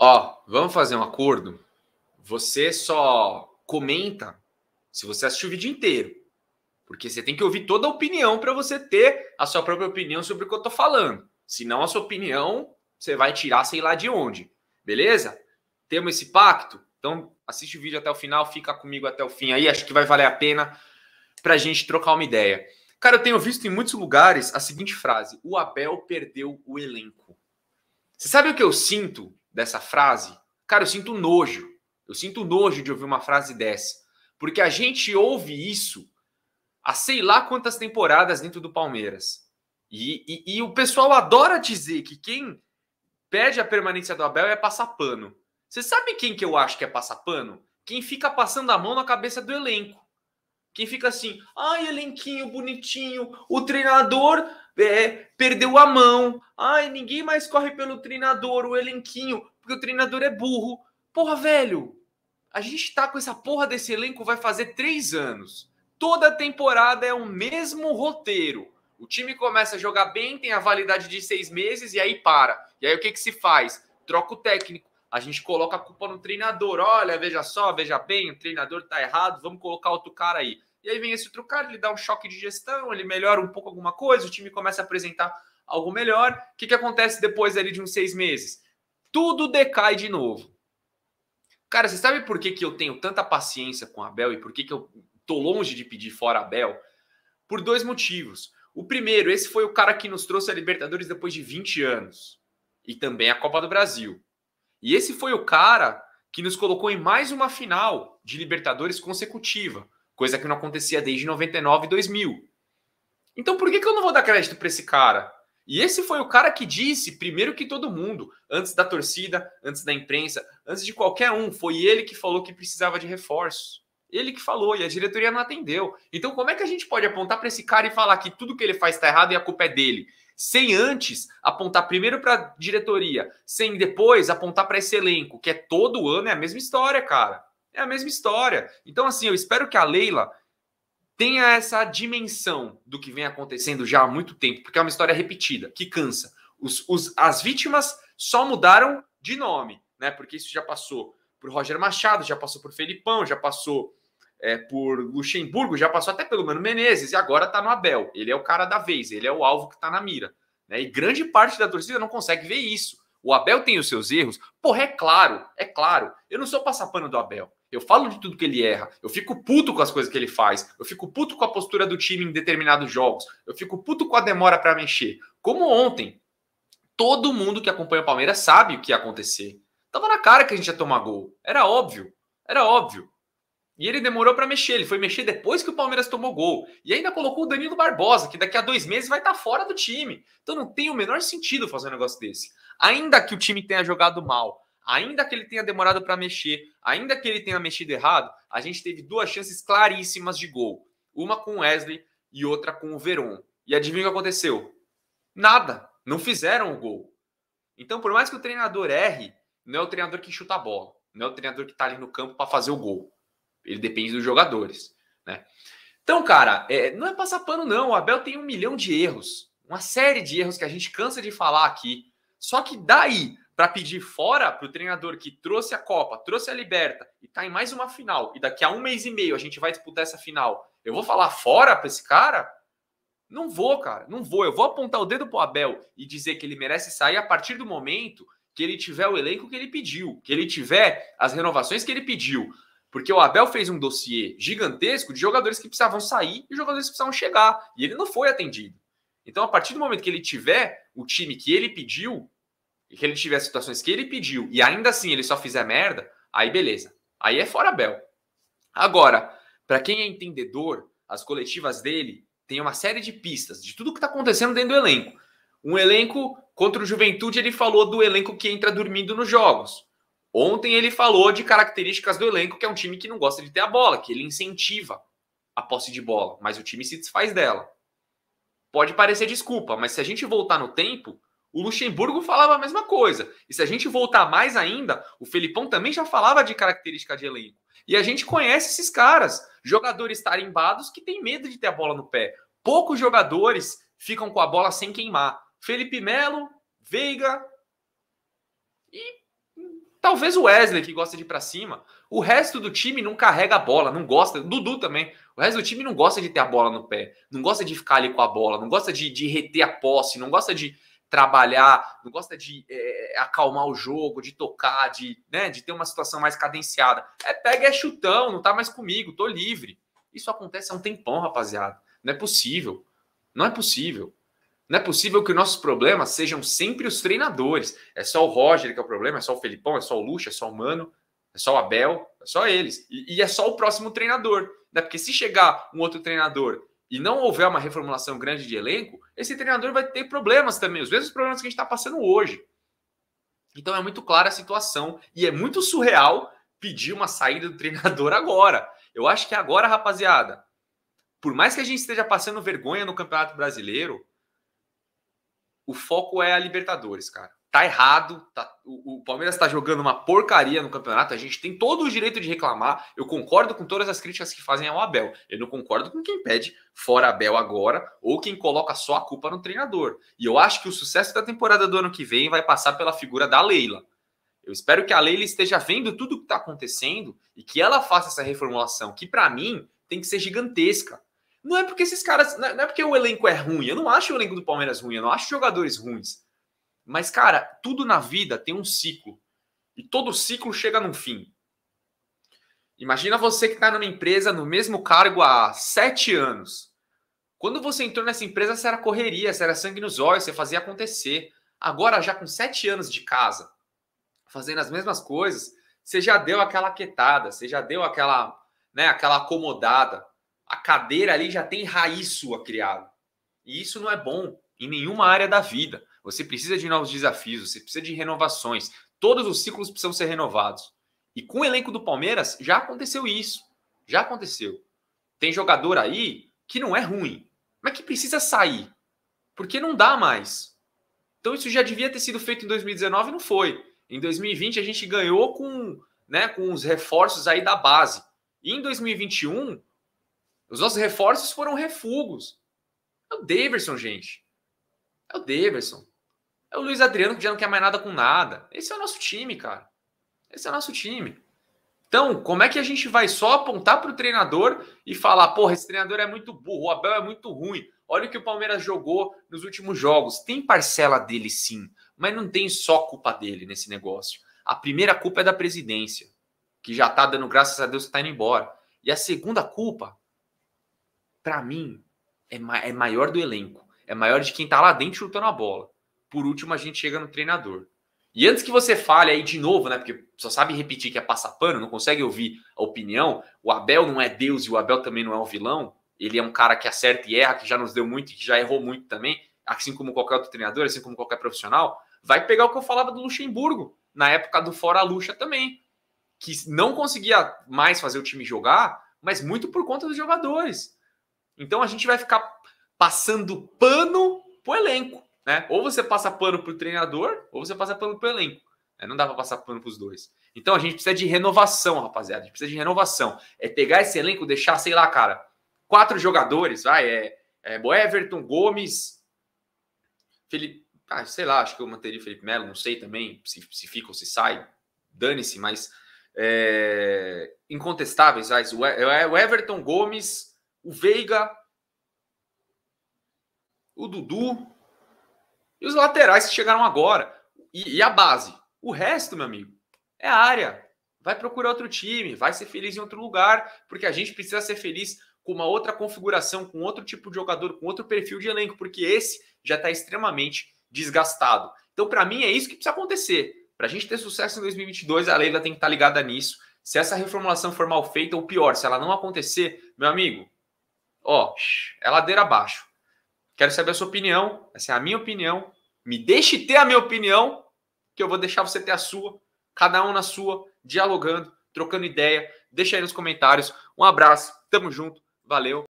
Ó, vamos fazer um acordo? Você só comenta se você assistir o vídeo inteiro. Porque você tem que ouvir toda a opinião para você ter a sua própria opinião sobre o que eu tô falando. Senão a sua opinião você vai tirar sei lá de onde. Beleza? Temos esse pacto? Então assiste o vídeo até o final, fica comigo até o fim aí. Acho que vai valer a pena para a gente trocar uma ideia. Cara, eu tenho visto em muitos lugares a seguinte frase: o Abel perdeu o elenco. Você sabe o que eu sinto? dessa frase, cara, eu sinto nojo. Eu sinto nojo de ouvir uma frase dessa. Porque a gente ouve isso há sei lá quantas temporadas dentro do Palmeiras. E, e, e o pessoal adora dizer que quem pede a permanência do Abel é passar pano. Você sabe quem que eu acho que é passar pano? Quem fica passando a mão na cabeça do elenco que fica assim, ai, elenquinho bonitinho, o treinador é, perdeu a mão, ai, ninguém mais corre pelo treinador, o elenquinho, porque o treinador é burro. Porra, velho, a gente tá com essa porra desse elenco vai fazer três anos. Toda temporada é o mesmo roteiro. O time começa a jogar bem, tem a validade de seis meses e aí para. E aí o que, que se faz? Troca o técnico. A gente coloca a culpa no treinador. Olha, veja só, veja bem, o treinador tá errado, vamos colocar outro cara aí. E aí vem esse outro cara, ele dá um choque de gestão, ele melhora um pouco alguma coisa, o time começa a apresentar algo melhor. O que, que acontece depois ali de uns seis meses? Tudo decai de novo. Cara, você sabe por que, que eu tenho tanta paciência com a Bel e por que, que eu tô longe de pedir fora a Bel? Por dois motivos. O primeiro, esse foi o cara que nos trouxe a Libertadores depois de 20 anos e também a Copa do Brasil. E esse foi o cara que nos colocou em mais uma final de Libertadores consecutiva coisa que não acontecia desde 99 e 2000. Então por que, que eu não vou dar crédito para esse cara? E esse foi o cara que disse, primeiro que todo mundo, antes da torcida, antes da imprensa, antes de qualquer um, foi ele que falou que precisava de reforços. Ele que falou e a diretoria não atendeu. Então, como é que a gente pode apontar para esse cara e falar que tudo que ele faz está errado e a culpa é dele? Sem antes apontar primeiro para a diretoria, sem depois apontar para esse elenco, que é todo ano é a mesma história, cara. É a mesma história. Então, assim, eu espero que a Leila tenha essa dimensão do que vem acontecendo já há muito tempo, porque é uma história repetida, que cansa. Os, os, as vítimas só mudaram de nome, né? Porque isso já passou por Roger Machado, já passou por Felipão, já passou é, por Luxemburgo, já passou até pelo Mano Menezes e agora tá no Abel. Ele é o cara da vez, ele é o alvo que tá na mira. Né? E grande parte da torcida não consegue ver isso. O Abel tem os seus erros? Porra, é claro, é claro. Eu não sou passapano do Abel. Eu falo de tudo que ele erra. Eu fico puto com as coisas que ele faz. Eu fico puto com a postura do time em determinados jogos. Eu fico puto com a demora para mexer. Como ontem. Todo mundo que acompanha o Palmeiras sabe o que ia acontecer. Tava na cara que a gente ia tomar gol. Era óbvio. Era óbvio. E ele demorou para mexer. Ele foi mexer depois que o Palmeiras tomou gol. E ainda colocou o Danilo Barbosa, que daqui a dois meses vai estar tá fora do time. Então não tem o menor sentido fazer um negócio desse. Ainda que o time tenha jogado mal, ainda que ele tenha demorado para mexer, ainda que ele tenha mexido errado, a gente teve duas chances claríssimas de gol. Uma com o Wesley e outra com o Veron. E adivinha o que aconteceu? Nada. Não fizeram o gol. Então, por mais que o treinador erre, não é o treinador que chuta a bola, não é o treinador que está ali no campo para fazer o gol. Ele depende dos jogadores, né? Então, cara, é, não é passar pano, não. O Abel tem um milhão de erros, uma série de erros que a gente cansa de falar aqui. Só que daí, para pedir fora para o treinador que trouxe a Copa, trouxe a Liberta e está em mais uma final, e daqui a um mês e meio a gente vai disputar essa final, eu vou falar fora para esse cara? Não vou, cara, não vou. Eu vou apontar o dedo para o Abel e dizer que ele merece sair a partir do momento que ele tiver o elenco que ele pediu, que ele tiver as renovações que ele pediu. Porque o Abel fez um dossiê gigantesco de jogadores que precisavam sair e jogadores que precisavam chegar. E ele não foi atendido. Então, a partir do momento que ele tiver o time que ele pediu, e que ele tiver as situações que ele pediu, e ainda assim ele só fizer merda, aí beleza. Aí é fora Bel. Agora, para quem é entendedor, as coletivas dele têm uma série de pistas de tudo que está acontecendo dentro do elenco. Um elenco contra o Juventude, ele falou do elenco que entra dormindo nos jogos. Ontem ele falou de características do elenco, que é um time que não gosta de ter a bola, que ele incentiva a posse de bola, mas o time se desfaz dela. Pode parecer desculpa, mas se a gente voltar no tempo, o Luxemburgo falava a mesma coisa. E se a gente voltar mais ainda, o Felipão também já falava de característica de elenco. E a gente conhece esses caras, jogadores tarimbados que têm medo de ter a bola no pé. Poucos jogadores ficam com a bola sem queimar. Felipe Melo, Veiga e hum, talvez o Wesley que gosta de ir para cima. O resto do time não carrega a bola, não gosta. Dudu também. O resto do time não gosta de ter a bola no pé, não gosta de ficar ali com a bola, não gosta de, de reter a posse, não gosta de trabalhar, não gosta de é, acalmar o jogo, de tocar, de, né, de ter uma situação mais cadenciada. É pega, é chutão, não tá mais comigo, tô livre. Isso acontece há um tempão, rapaziada. Não é possível. Não é possível. Não é possível que os nossos problemas sejam sempre os treinadores. É só o Roger que é o problema, é só o Felipão, é só o Lucha, é só o Mano é só o Abel, é só eles. E, e é só o próximo treinador. Né? Porque se chegar um outro treinador e não houver uma reformulação grande de elenco, esse treinador vai ter problemas também, os mesmos problemas que a gente está passando hoje. Então é muito clara a situação e é muito surreal pedir uma saída do treinador agora. Eu acho que agora, rapaziada, por mais que a gente esteja passando vergonha no Campeonato Brasileiro, o foco é a Libertadores, cara tá errado, tá, o, o Palmeiras está jogando uma porcaria no campeonato, a gente tem todo o direito de reclamar. Eu concordo com todas as críticas que fazem ao Abel. Eu não concordo com quem pede fora Abel agora ou quem coloca só a culpa no treinador. E eu acho que o sucesso da temporada do ano que vem vai passar pela figura da Leila. Eu espero que a Leila esteja vendo tudo o que está acontecendo e que ela faça essa reformulação, que para mim tem que ser gigantesca. Não é porque esses caras, é, não é porque o elenco é ruim. Eu não acho o elenco do Palmeiras ruim, eu não acho jogadores ruins. Mas, cara, tudo na vida tem um ciclo. E todo ciclo chega num fim. Imagina você que está numa empresa no mesmo cargo há sete anos. Quando você entrou nessa empresa, você era correria, você era sangue nos olhos, você fazia acontecer. Agora, já com sete anos de casa, fazendo as mesmas coisas, você já deu aquela quietada, você já deu aquela, né, aquela acomodada. A cadeira ali já tem raiz sua criada. E isso não é bom em nenhuma área da vida. Você precisa de novos desafios, você precisa de renovações. Todos os ciclos precisam ser renovados. E com o elenco do Palmeiras já aconteceu isso. Já aconteceu. Tem jogador aí que não é ruim, mas que precisa sair. Porque não dá mais. Então isso já devia ter sido feito em 2019 não foi. Em 2020 a gente ganhou com, né, com os reforços aí da base. E em 2021 os nossos reforços foram refugos. É o Davidson, gente. É o Davidson. É o Luiz Adriano que já não quer mais nada com nada. Esse é o nosso time, cara. Esse é o nosso time. Então, como é que a gente vai só apontar para o treinador e falar, porra, esse treinador é muito burro, o Abel é muito ruim. Olha o que o Palmeiras jogou nos últimos jogos. Tem parcela dele sim, mas não tem só culpa dele nesse negócio. A primeira culpa é da presidência, que já está dando graças a Deus que está indo embora. E a segunda culpa, para mim, é, ma é maior do elenco. É maior de quem está lá dentro chutando a bola por último a gente chega no treinador. E antes que você fale aí de novo, né? Porque só sabe repetir que é passapano, não consegue ouvir a opinião. O Abel não é Deus e o Abel também não é um vilão. Ele é um cara que acerta e erra, que já nos deu muito e que já errou muito também, assim como qualquer outro treinador, assim como qualquer profissional. Vai pegar o que eu falava do Luxemburgo, na época do Fora Luxa também, que não conseguia mais fazer o time jogar, mas muito por conta dos jogadores. Então a gente vai ficar passando pano pro elenco. Né? Ou você passa pano pro treinador, ou você passa pano pro elenco. Né? Não dá pra passar pano pros dois. Então a gente precisa de renovação, rapaziada. A gente precisa de renovação. É pegar esse elenco, deixar, sei lá, cara, quatro jogadores, vai, é, é Everton, Gomes, Felipe, ah, sei lá, acho que eu manteria o Felipe Melo, não sei também se, se fica ou se sai, dane-se, mas é, incontestáveis, vai, o é, Everton, Gomes, o Veiga, o Dudu, e os laterais que chegaram agora. E, e a base. O resto, meu amigo, é área. Vai procurar outro time, vai ser feliz em outro lugar, porque a gente precisa ser feliz com uma outra configuração, com outro tipo de jogador, com outro perfil de elenco, porque esse já está extremamente desgastado. Então, para mim, é isso que precisa acontecer. Para a gente ter sucesso em 2022, a Leila tem que estar tá ligada nisso. Se essa reformulação for mal feita, ou pior, se ela não acontecer, meu amigo, ó, é ladeira abaixo. Quero saber a sua opinião. Essa é a minha opinião. Me deixe ter a minha opinião, que eu vou deixar você ter a sua. Cada um na sua, dialogando, trocando ideia. Deixa aí nos comentários. Um abraço, tamo junto, valeu.